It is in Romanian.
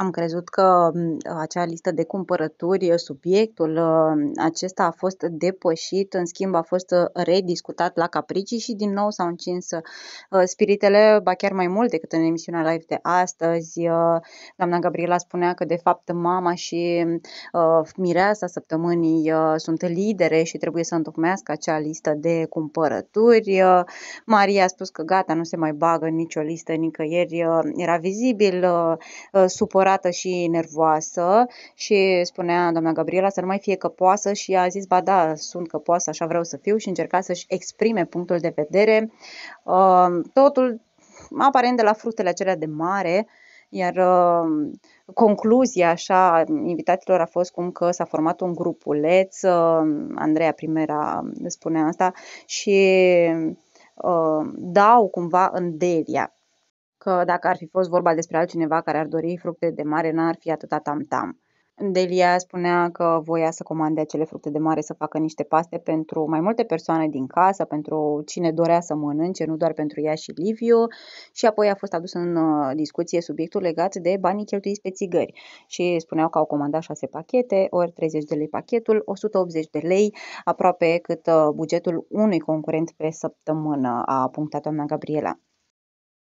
Am crezut că mm, acea listă de cumpărături, subiectul ă, acesta a fost depășit, în schimb a fost ă, rediscutat la capricii și din nou s-au încins ă, spiritele, ba chiar mai mult decât în emisiunea live de astăzi. Doamna Gabriela spunea că de fapt mama și mm, mireasa săptămânii sunt lidere și trebuie să întocmească acea listă de cumpărături. Maria a spus că gata, nu se mai bagă nicio listă nicăieri, era vizibil, supărat supărată și nervoasă și spunea doamna Gabriela să nu mai fie căpoasă și a zis, ba da, sunt căpoasă, așa vreau să fiu și încerca să-și exprime punctul de vedere. Totul aparent de la fructele acelea de mare, iar concluzia așa invitaților a fost cum că s-a format un grupuleț, Andreea Primera spunea asta, și dau cumva în Delia că dacă ar fi fost vorba despre altcineva care ar dori fructe de mare, n-ar fi atâta tam-tam. Delia spunea că voia să comande acele fructe de mare să facă niște paste pentru mai multe persoane din casă, pentru cine dorea să mănânce, nu doar pentru ea și Liviu. Și apoi a fost adus în uh, discuție subiectul legat de banii cheltuiți pe țigări. Și spuneau că au comandat 6 pachete, ori 30 de lei pachetul, 180 de lei, aproape cât uh, bugetul unui concurent pe săptămână, a punctat doamna Gabriela.